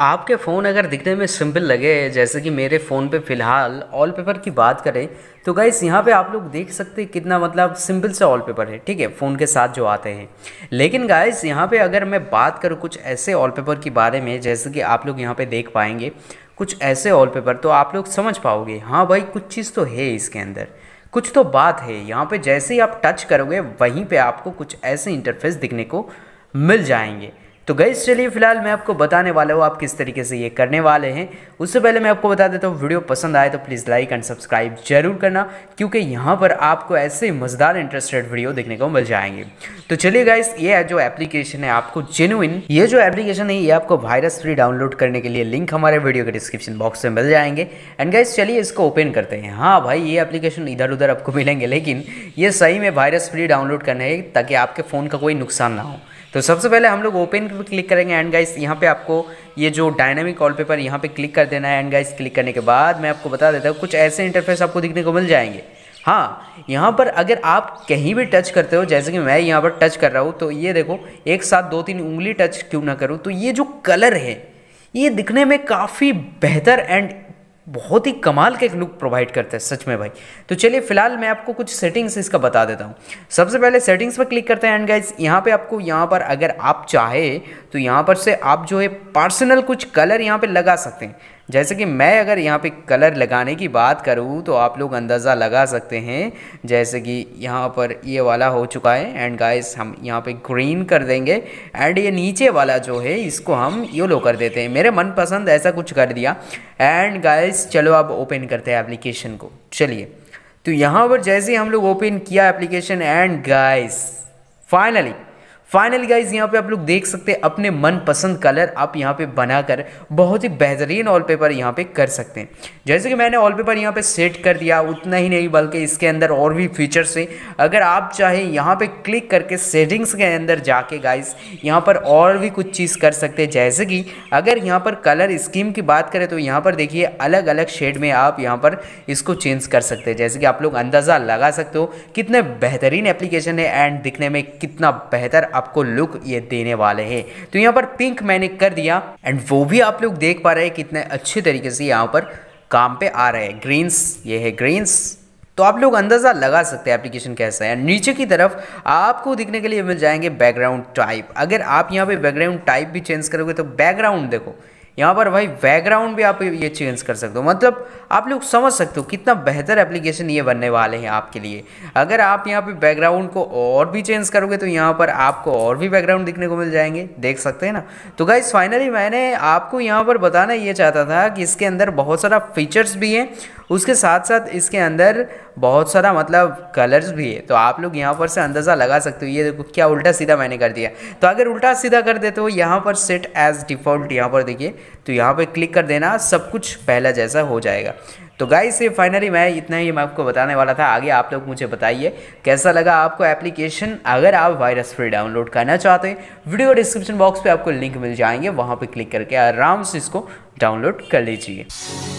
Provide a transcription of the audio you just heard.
आपके फ़ोन अगर दिखने में सिंपल लगे जैसे कि मेरे फ़ोन पे फ़िलहाल ऑल पेपर की बात करें तो गाइस यहाँ पे आप लोग देख सकते हैं कितना मतलब सिंपल सा ऑल पेपर है ठीक है फ़ोन के साथ जो आते हैं लेकिन गाइस यहाँ पे अगर मैं बात करूँ कुछ ऐसे ऑल पेपर के बारे में जैसे कि आप लोग यहाँ पे देख पाएंगे कुछ ऐसे ऑल पेपर तो आप लोग समझ पाओगे हाँ भाई कुछ चीज़ तो है इसके अंदर कुछ तो बात है यहाँ पर जैसे ही आप टच करोगे वहीं पर आपको कुछ ऐसे इंटरफेस दिखने को मिल जाएंगे तो गई चलिए फिलहाल मैं आपको बताने वाला हूँ आप किस तरीके से ये करने वाले हैं उससे पहले मैं आपको बता देता हूँ वीडियो पसंद आए तो प्लीज़ लाइक एंड सब्सक्राइब जरूर करना क्योंकि यहाँ पर आपको ऐसे मज़ेदार इंटरेस्टेड वीडियो देखने को मिल जाएंगे तो चलिए गाइस ये जो एप्लीकेशन है आपको जेनुइन ये जो एप्लीकेशन है ये आपको वायरस फ्री डाउनलोड करने के लिए लिंक हमारे वीडियो के डिस्क्रिप्शन बॉक्स में मिल जाएंगे एंड गाइस चलिए इसको ओपन करते हैं हाँ भाई ये एप्लीकेशन इधर उधर आपको मिलेंगे लेकिन ये सही में वायरस फ्री डाउनलोड करने है ताकि आपके फ़ोन का कोई नुकसान ना हो तो सबसे पहले हम लोग ओपन पर क्लिक करेंगे एंड गाइस यहाँ पे आपको ये जो डायनामिक कॉल पेपर यहाँ पे क्लिक कर देना है एंड गाइस क्लिक करने के बाद मैं आपको बता देता हूँ कुछ ऐसे इंटरफेस आपको दिखने को मिल जाएंगे हाँ यहाँ पर अगर आप कहीं भी टच करते हो जैसे कि मैं यहाँ पर टच कर रहा हूँ तो ये देखो एक साथ दो तीन उंगली टच क्यों ना करूँ तो ये जो कलर है ये दिखने में काफ़ी बेहतर एंड बहुत ही कमाल का एक लुक प्रोवाइड करता है सच में भाई तो चलिए फिलहाल मैं आपको कुछ सेटिंग्स इसका बता देता हूँ सबसे पहले सेटिंग्स पर क्लिक करते हैं एंड गाइज यहाँ पे आपको यहाँ पर अगर आप चाहे तो यहाँ पर से आप जो है पर्सनल कुछ कलर यहाँ पे लगा सकते हैं जैसे कि मैं अगर यहाँ पे कलर लगाने की बात करूँ तो आप लोग अंदाज़ा लगा सकते हैं जैसे कि यहाँ पर ये वाला हो चुका है एंड गाइस हम यहाँ पे ग्रीन कर देंगे एंड ये नीचे वाला जो है इसको हम येलो कर देते हैं मेरे मनपसंद ऐसा कुछ कर दिया एंड गाइस गाइस चलो अब ओपन करते हैं एप्लीकेशन को चलिए तो यहाँ पर जैसे हम लोग ओपन किया application and guys finally finally guys यहाँ पे आप लोग देख सकते हैं अपने मनपसंद कलर आप यहाँ पे बनाकर बहुत ही बेहतरीन ऑल पेपर यहाँ पे कर सकते हैं जैसे कि मैंने ऑल पेपर यहाँ पे सेट कर दिया उतना ही नहीं बल्कि इसके अंदर और भी फीचर्स हैं अगर आप चाहें यहाँ पे क्लिक करके सेटिंग्स के अंदर जाके गाइज यहाँ पर और भी कुछ चीज़ कर सकते हैं जैसे कि अगर यहाँ पर कलर स्कीम की बात करें तो यहाँ पर देखिए अलग अलग शेड में आप यहाँ पर इसको चेंज कर सकते हैं जैसे कि आप लोग अंदाज़ा लगा सकते हो कितने बेहतरीन एप्लीकेशन है एंड दिखने में कितना बेहतर आपको लुक ये देने वाले हैं तो यहाँ पर पिंक मैंने कर दिया एंड वो भी आप लोग देख पा रहे हैं कितने अच्छे तरीके से यहाँ पर काम पे आ रहे हैं ग्रीन्स ये है ग्रीन्स तो आप लोग अंदाज़ा लगा सकते हैं एप्लीकेशन कैसा है नीचे की तरफ आपको दिखने के लिए मिल जाएंगे बैकग्राउंड टाइप अगर आप यहाँ पे बैकग्राउंड टाइप भी चेंज करोगे तो बैकग्राउंड देखो यहाँ पर भाई बैकग्राउंड भी आप ये चेंज कर सकते हो मतलब आप लोग समझ सकते हो कितना बेहतर एप्लीकेशन ये बनने वाले हैं आपके लिए अगर आप यहाँ पे बैकग्राउंड को और भी चेंज करोगे तो यहाँ पर आपको और भी बैकग्राउंड दिखने को मिल जाएंगे देख सकते हैं ना तो गाइज फाइनली मैंने आपको यहाँ पर बताना ये चाहता था कि इसके अंदर बहुत सारा फीचर्स भी हैं उसके साथ साथ इसके अंदर बहुत सारा मतलब कलर्स भी है तो आप लोग यहाँ पर से अंदाज़ा लगा सकते हो ये देखो क्या उल्टा सीधा मैंने कर दिया तो अगर उल्टा सीधा कर देते हो यहाँ पर सेट एज डिफ़ॉल्ट यहाँ पर देखिए तो यहाँ पर क्लिक कर देना सब कुछ पहला जैसा हो जाएगा तो गाइस ये फाइनली मैं इतना ही मैं आपको बताने वाला था आगे आप लोग मुझे बताइए कैसा लगा आपको एप्लीकेशन अगर आप वायरस फ्री डाउनलोड करना चाहते हैं वीडियो डिस्क्रिप्शन बॉक्स पे आपको लिंक मिल जाएंगे वहाँ पे क्लिक करके आराम से इसको डाउनलोड कर लीजिए